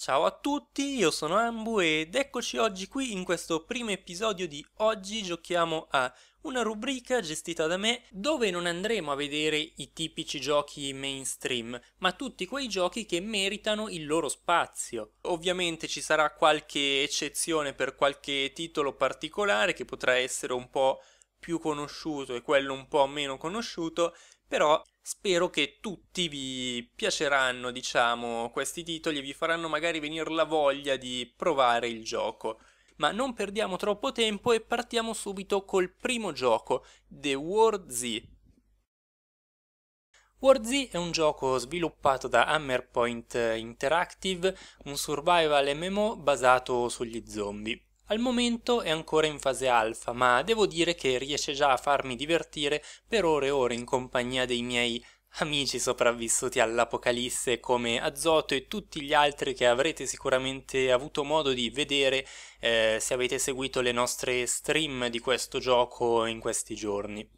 Ciao a tutti, io sono Ambu ed eccoci oggi qui in questo primo episodio di Oggi giochiamo a una rubrica gestita da me dove non andremo a vedere i tipici giochi mainstream, ma tutti quei giochi che meritano il loro spazio. Ovviamente ci sarà qualche eccezione per qualche titolo particolare che potrà essere un po' più conosciuto e quello un po' meno conosciuto, però Spero che tutti vi piaceranno, diciamo, questi titoli e vi faranno magari venire la voglia di provare il gioco. Ma non perdiamo troppo tempo e partiamo subito col primo gioco, The World Z. World Z è un gioco sviluppato da Hammerpoint Interactive, un survival MMO basato sugli zombie. Al momento è ancora in fase alfa, ma devo dire che riesce già a farmi divertire per ore e ore in compagnia dei miei amici sopravvissuti all'Apocalisse come Azoto e tutti gli altri che avrete sicuramente avuto modo di vedere eh, se avete seguito le nostre stream di questo gioco in questi giorni.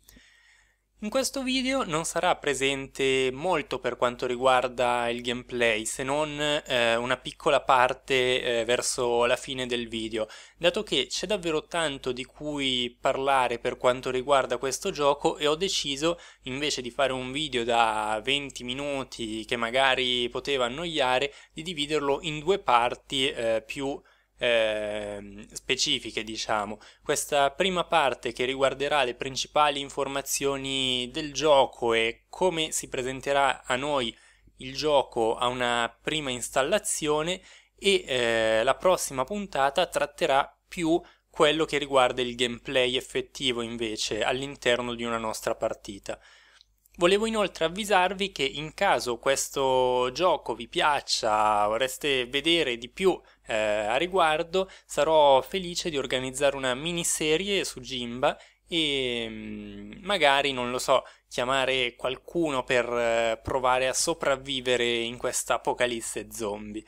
In questo video non sarà presente molto per quanto riguarda il gameplay, se non eh, una piccola parte eh, verso la fine del video, dato che c'è davvero tanto di cui parlare per quanto riguarda questo gioco e ho deciso, invece di fare un video da 20 minuti che magari poteva annoiare, di dividerlo in due parti eh, più eh, specifiche, diciamo. Questa prima parte che riguarderà le principali informazioni del gioco e come si presenterà a noi il gioco a una prima installazione e eh, la prossima puntata tratterà più quello che riguarda il gameplay effettivo invece all'interno di una nostra partita. Volevo inoltre avvisarvi che in caso questo gioco vi piaccia, vorreste vedere di più eh, a riguardo, sarò felice di organizzare una miniserie su Jimba e mm, magari, non lo so, chiamare qualcuno per eh, provare a sopravvivere in questa apocalisse zombie.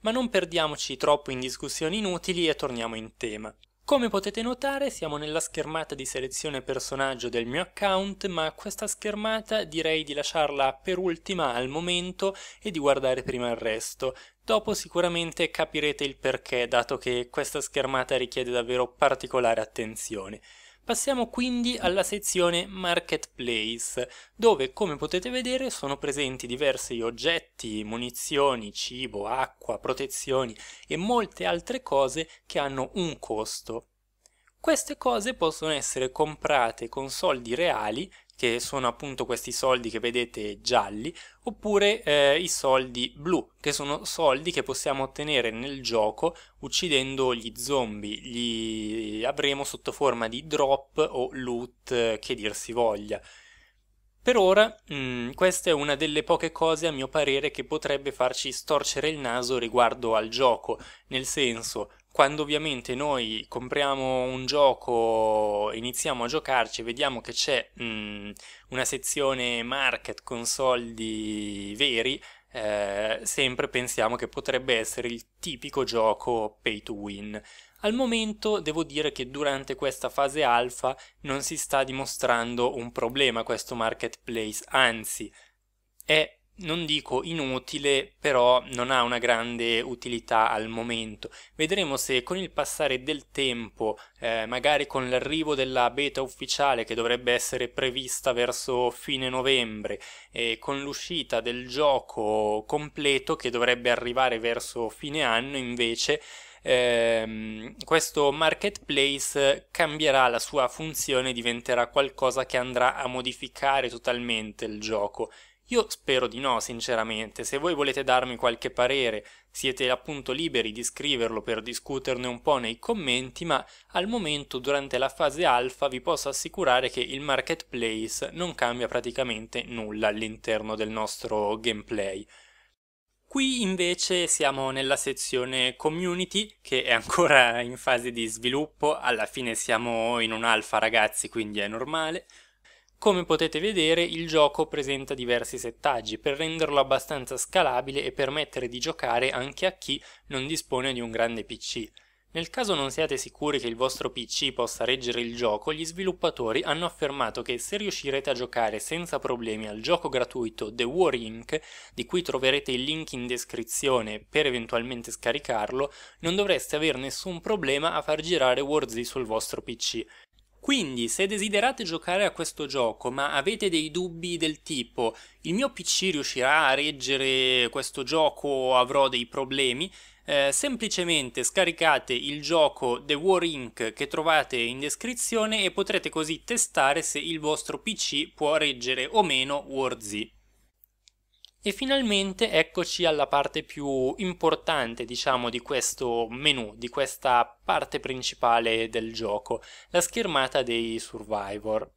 Ma non perdiamoci troppo in discussioni inutili e torniamo in tema. Come potete notare siamo nella schermata di selezione personaggio del mio account, ma questa schermata direi di lasciarla per ultima al momento e di guardare prima il resto. Dopo sicuramente capirete il perché, dato che questa schermata richiede davvero particolare attenzione. Passiamo quindi alla sezione Marketplace, dove come potete vedere sono presenti diversi oggetti, munizioni, cibo, acqua, protezioni e molte altre cose che hanno un costo. Queste cose possono essere comprate con soldi reali che sono appunto questi soldi che vedete gialli, oppure eh, i soldi blu, che sono soldi che possiamo ottenere nel gioco uccidendo gli zombie, li avremo sotto forma di drop o loot che dir si voglia. Per ora, mh, mm, questa è una delle poche cose a mio parere che potrebbe farci storcere il naso riguardo al gioco, nel senso, quando ovviamente noi compriamo un gioco, iniziamo a giocarci, vediamo che c'è mh, una sezione market con soldi veri, eh, sempre pensiamo che potrebbe essere il tipico gioco pay to win. Al momento devo dire che durante questa fase alfa non si sta dimostrando un problema questo marketplace, anzi è non dico inutile, però non ha una grande utilità al momento. Vedremo se con il passare del tempo, eh, magari con l'arrivo della beta ufficiale che dovrebbe essere prevista verso fine novembre, e con l'uscita del gioco completo che dovrebbe arrivare verso fine anno invece, eh, questo marketplace cambierà la sua funzione, diventerà qualcosa che andrà a modificare totalmente il gioco io spero di no, sinceramente. Se voi volete darmi qualche parere, siete appunto liberi di scriverlo per discuterne un po' nei commenti, ma al momento, durante la fase alfa, vi posso assicurare che il marketplace non cambia praticamente nulla all'interno del nostro gameplay. Qui invece siamo nella sezione community che è ancora in fase di sviluppo, alla fine siamo in un alfa ragazzi quindi è normale. Come potete vedere il gioco presenta diversi settaggi per renderlo abbastanza scalabile e permettere di giocare anche a chi non dispone di un grande PC. Nel caso non siate sicuri che il vostro PC possa reggere il gioco, gli sviluppatori hanno affermato che se riuscirete a giocare senza problemi al gioco gratuito The War Inc., di cui troverete il link in descrizione per eventualmente scaricarlo, non dovreste avere nessun problema a far girare Warzy sul vostro PC, quindi, se desiderate giocare a questo gioco, ma avete dei dubbi del tipo il mio PC riuscirà a reggere questo gioco o avrò dei problemi, eh, semplicemente scaricate il gioco The War Inc. che trovate in descrizione e potrete così testare se il vostro PC può reggere o meno War Z. E finalmente eccoci alla parte più importante, diciamo, di questo menu, di questa parte principale del gioco, la schermata dei Survivor.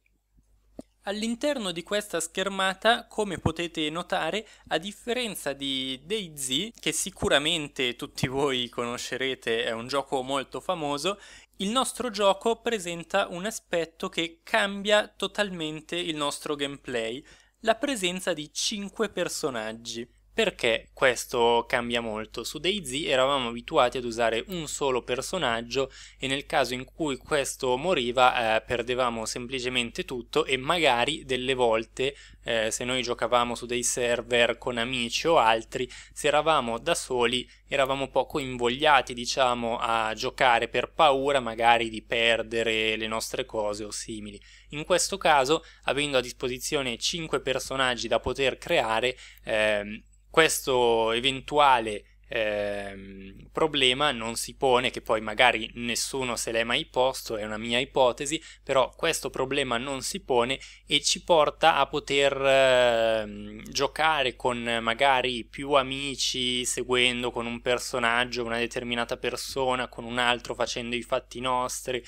All'interno di questa schermata, come potete notare, a differenza di DayZ, che sicuramente tutti voi conoscerete, è un gioco molto famoso, il nostro gioco presenta un aspetto che cambia totalmente il nostro gameplay la presenza di 5 personaggi. Perché questo cambia molto? Su DayZ eravamo abituati ad usare un solo personaggio e nel caso in cui questo moriva eh, perdevamo semplicemente tutto e magari delle volte eh, se noi giocavamo su dei server con amici o altri, se eravamo da soli eravamo poco invogliati diciamo a giocare per paura magari di perdere le nostre cose o simili. In questo caso, avendo a disposizione 5 personaggi da poter creare, ehm, questo eventuale ehm, problema non si pone, che poi magari nessuno se l'è mai posto, è una mia ipotesi, però questo problema non si pone e ci porta a poter ehm, giocare con magari più amici, seguendo con un personaggio una determinata persona, con un altro facendo i fatti nostri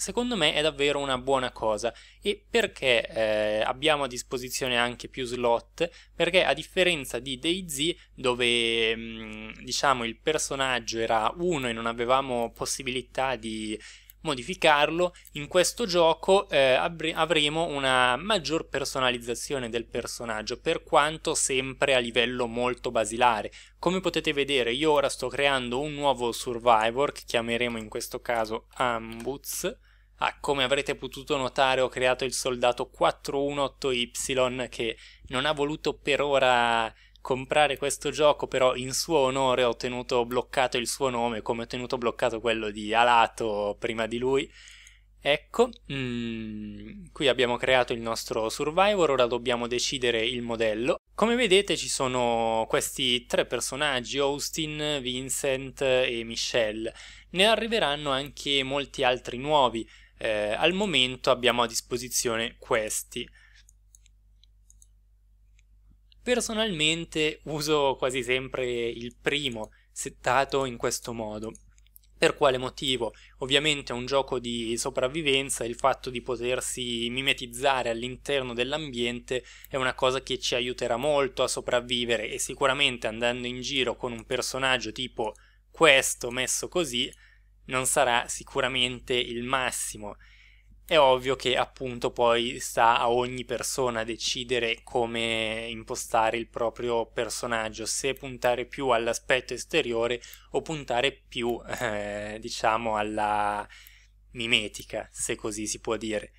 secondo me è davvero una buona cosa e perché eh, abbiamo a disposizione anche più slot perché a differenza di DayZ dove mm, diciamo il personaggio era uno e non avevamo possibilità di modificarlo, in questo gioco eh, avremo una maggior personalizzazione del personaggio, per quanto sempre a livello molto basilare. Come potete vedere, io ora sto creando un nuovo survivor che chiameremo in questo caso Ambuz Ah, come avrete potuto notare ho creato il soldato 418Y che non ha voluto per ora comprare questo gioco, però in suo onore ho tenuto bloccato il suo nome come ho tenuto bloccato quello di Alato prima di lui. Ecco, mm, qui abbiamo creato il nostro survivor, ora dobbiamo decidere il modello. Come vedete ci sono questi tre personaggi, Austin, Vincent e Michelle. Ne arriveranno anche molti altri nuovi eh, al momento abbiamo a disposizione questi. Personalmente uso quasi sempre il primo, settato in questo modo. Per quale motivo? Ovviamente è un gioco di sopravvivenza, il fatto di potersi mimetizzare all'interno dell'ambiente è una cosa che ci aiuterà molto a sopravvivere e sicuramente andando in giro con un personaggio tipo questo messo così non sarà sicuramente il massimo. È ovvio che appunto poi sta a ogni persona decidere come impostare il proprio personaggio, se puntare più all'aspetto esteriore o puntare più, eh, diciamo, alla mimetica, se così si può dire.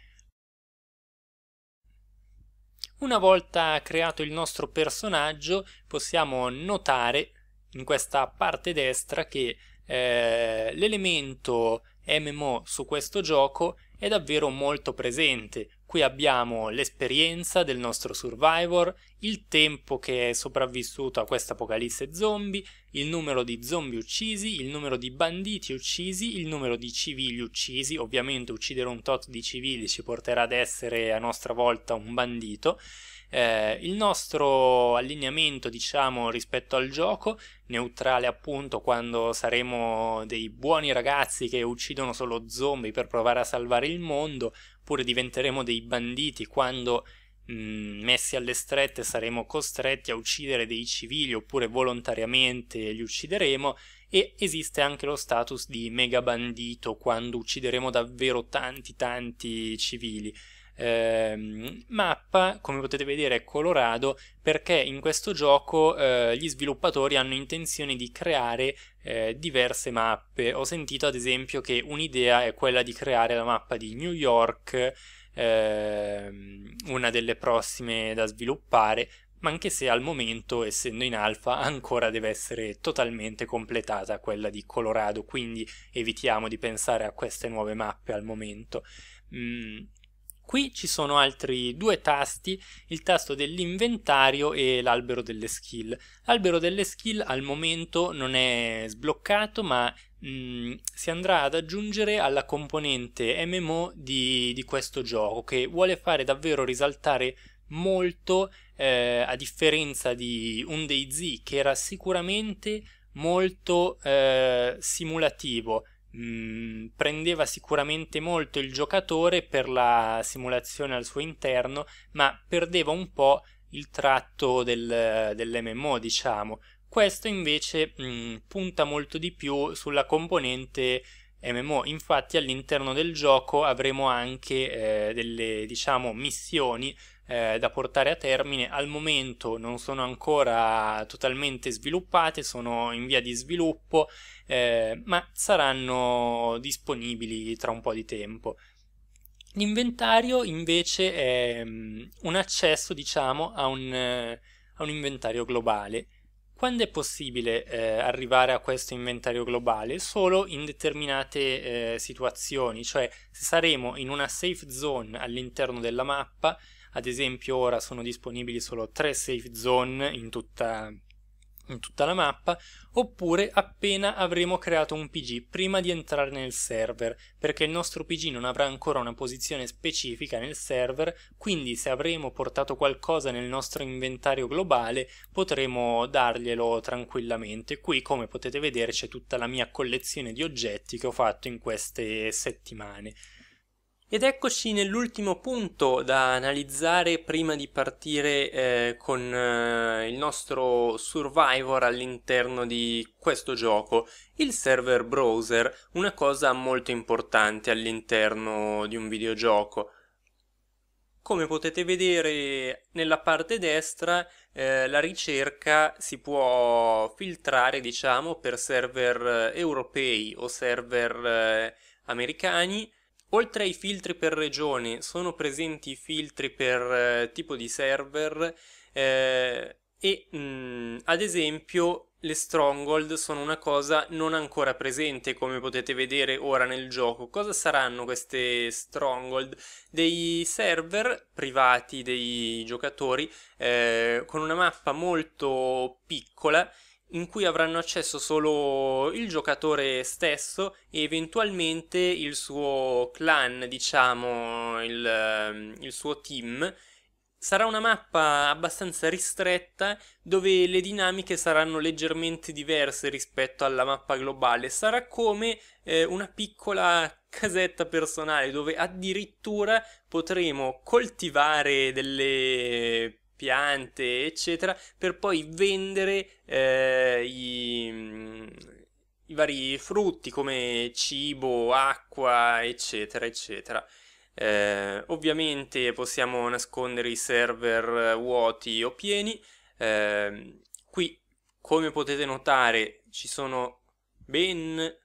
Una volta creato il nostro personaggio possiamo notare in questa parte destra che eh, l'elemento MMO su questo gioco è davvero molto presente Qui abbiamo l'esperienza del nostro survivor, il tempo che è sopravvissuto a questa apocalisse zombie, il numero di zombie uccisi, il numero di banditi uccisi, il numero di civili uccisi, ovviamente uccidere un tot di civili ci porterà ad essere a nostra volta un bandito, eh, il nostro allineamento diciamo rispetto al gioco, neutrale appunto quando saremo dei buoni ragazzi che uccidono solo zombie per provare a salvare il mondo, oppure diventeremo dei banditi quando mh, mm, messi alle strette saremo costretti a uccidere dei civili oppure volontariamente li uccideremo e esiste anche lo status di megabandito quando uccideremo davvero tanti tanti civili eh, mappa, come potete vedere è colorato perché in questo gioco eh, gli sviluppatori hanno intenzione di creare eh, diverse mappe. Ho sentito ad esempio che un'idea è quella di creare la mappa di New York, ehm, una delle prossime da sviluppare, ma anche se al momento, essendo in alfa, ancora deve essere totalmente completata quella di Colorado, quindi evitiamo di pensare a queste nuove mappe al momento. Mm, Qui ci sono altri due tasti, il tasto dell'inventario e l'albero delle skill. L'albero delle skill al momento non è sbloccato, ma Mm, si andrà ad aggiungere alla componente MMO di, di questo gioco che vuole fare davvero risaltare molto eh, a differenza di un DayZ che era sicuramente molto eh, simulativo Mm, prendeva sicuramente molto il giocatore per la simulazione al suo interno, ma perdeva un po' il tratto del, dell'MMO, diciamo. Questo invece mh, mm, punta molto di più sulla componente MMO. Infatti all'interno del gioco avremo anche eh, delle diciamo missioni eh, da portare a termine. Al momento non sono ancora totalmente sviluppate, sono in via di sviluppo, eh, ma saranno disponibili tra un po' di tempo. L'inventario invece è mm, un accesso, diciamo, a un, eh, a un inventario globale quando è possibile eh, arrivare a questo inventario globale? Solo in determinate eh, situazioni, cioè se saremo in una safe zone all'interno della mappa, ad esempio ora sono disponibili solo tre safe zone in tutta in tutta la mappa oppure appena avremo creato un PG prima di entrare nel server perché il nostro PG non avrà ancora una posizione specifica nel server quindi se avremo portato qualcosa nel nostro inventario globale potremo darglielo tranquillamente qui come potete vedere c'è tutta la mia collezione di oggetti che ho fatto in queste settimane ed eccoci nell'ultimo punto da analizzare prima di partire eh, con eh, il nostro survivor all'interno di questo gioco, il server browser, una cosa molto importante all'interno di un videogioco. Come potete vedere nella parte destra eh, la ricerca si può filtrare diciamo per server eh, europei o server eh, americani Oltre ai filtri per regione sono presenti i filtri per eh, tipo di server eh, e mh, mm, ad esempio le stronghold sono una cosa non ancora presente come potete vedere ora nel gioco. Cosa saranno queste stronghold? Dei server privati dei giocatori eh, con una mappa molto piccola in cui avranno accesso solo il giocatore stesso e eventualmente il suo clan, diciamo, il, ehm, il, suo team. Sarà una mappa abbastanza ristretta dove le dinamiche saranno leggermente diverse rispetto alla mappa globale. Sarà come eh, una piccola casetta personale dove addirittura potremo coltivare delle piante, eccetera, per poi vendere eh, i, mm, i, vari frutti come cibo, acqua, eccetera, eccetera. Eh, ovviamente possiamo nascondere i server vuoti o pieni. Eh, qui, come potete notare, ci sono ben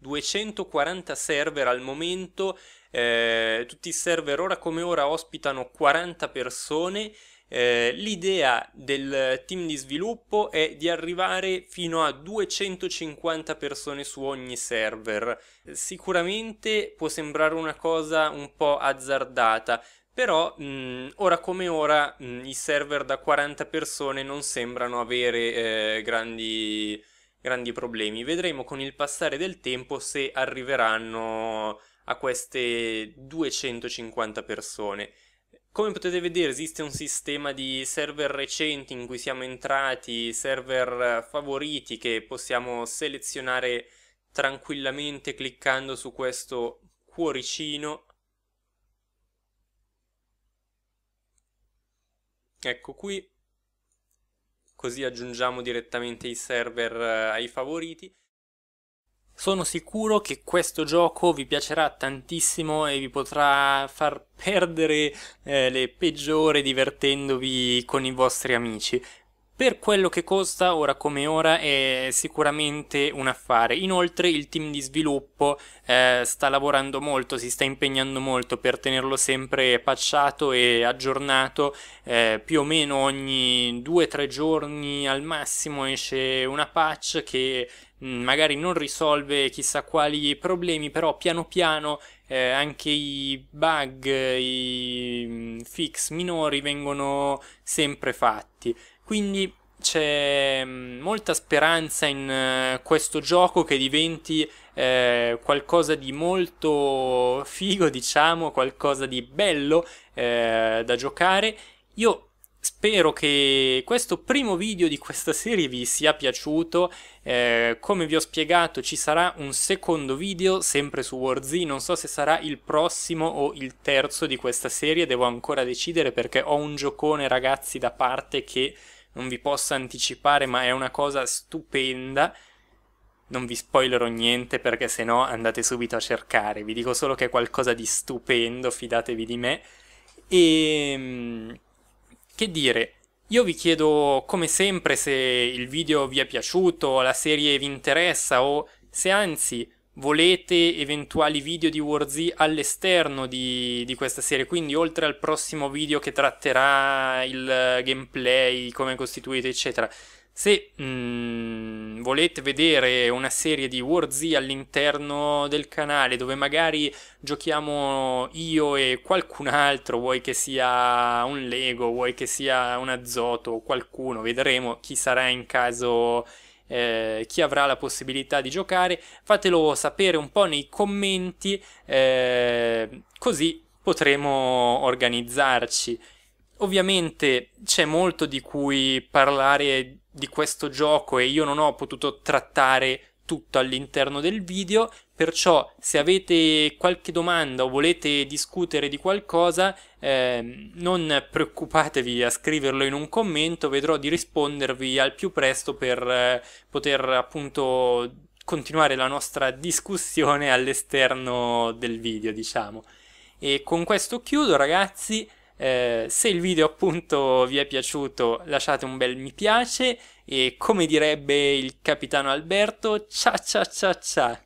240 server al momento, eh, tutti i server ora come ora ospitano 40 persone eh, l'idea del team di sviluppo è di arrivare fino a 250 persone su ogni server. Sicuramente può sembrare una cosa un po' azzardata, però mh, mm, ora come ora mh, mm, i server da 40 persone non sembrano avere eh, grandi, grandi, problemi. Vedremo con il passare del tempo se arriveranno a queste 250 persone. Come potete vedere esiste un sistema di server recenti in cui siamo entrati, server eh, favoriti che possiamo selezionare tranquillamente cliccando su questo cuoricino. Ecco qui, così aggiungiamo direttamente i server eh, ai favoriti. Sono sicuro che questo gioco vi piacerà tantissimo e vi potrà far perdere eh, le peggiori divertendovi con i vostri amici. Per quello che costa ora come ora è sicuramente un affare, inoltre il team di sviluppo eh, sta lavorando molto, si sta impegnando molto per tenerlo sempre patchato e aggiornato, eh, più o meno ogni 2-3 giorni al massimo esce una patch che mm, magari non risolve chissà quali problemi, però piano piano eh, anche i bug, i fix minori vengono sempre fatti. Quindi c'è mm, molta speranza in eh, questo gioco che diventi eh, qualcosa di molto figo, diciamo, qualcosa di bello eh, da giocare. Io Spero che questo primo video di questa serie vi sia piaciuto, eh, come vi ho spiegato ci sarà un secondo video sempre su Warzy, non so se sarà il prossimo o il terzo di questa serie, devo ancora decidere perché ho un giocone ragazzi da parte che non vi posso anticipare ma è una cosa stupenda, non vi spoilerò niente perché se no andate subito a cercare, vi dico solo che è qualcosa di stupendo, fidatevi di me e ehm, che dire, io vi chiedo come sempre se il video vi è piaciuto, la serie vi interessa o se anzi volete eventuali video di Warzy all'esterno di, di, questa serie, quindi oltre al prossimo video che tratterà il gameplay, come costituite, eccetera. Se mh, mm, volete vedere una serie di Z all'interno del canale dove magari giochiamo io e qualcun altro, vuoi che sia un Lego, vuoi che sia un Azoto o qualcuno, vedremo chi sarà in caso eh, chi avrà la possibilità di giocare, fatelo sapere un po' nei commenti, eh, così potremo organizzarci. Ovviamente c'è molto di cui parlare di questo gioco e io non ho potuto trattare tutto all'interno del video, perciò se avete qualche domanda o volete discutere di qualcosa, eh, non preoccupatevi a scriverlo in un commento, vedrò di rispondervi al più presto per eh, poter appunto continuare la nostra discussione all'esterno del video, diciamo. E con questo chiudo, ragazzi. Eh, se il video appunto vi è piaciuto lasciate un bel mi piace e come direbbe il capitano Alberto, ciao ciao ciao ciao!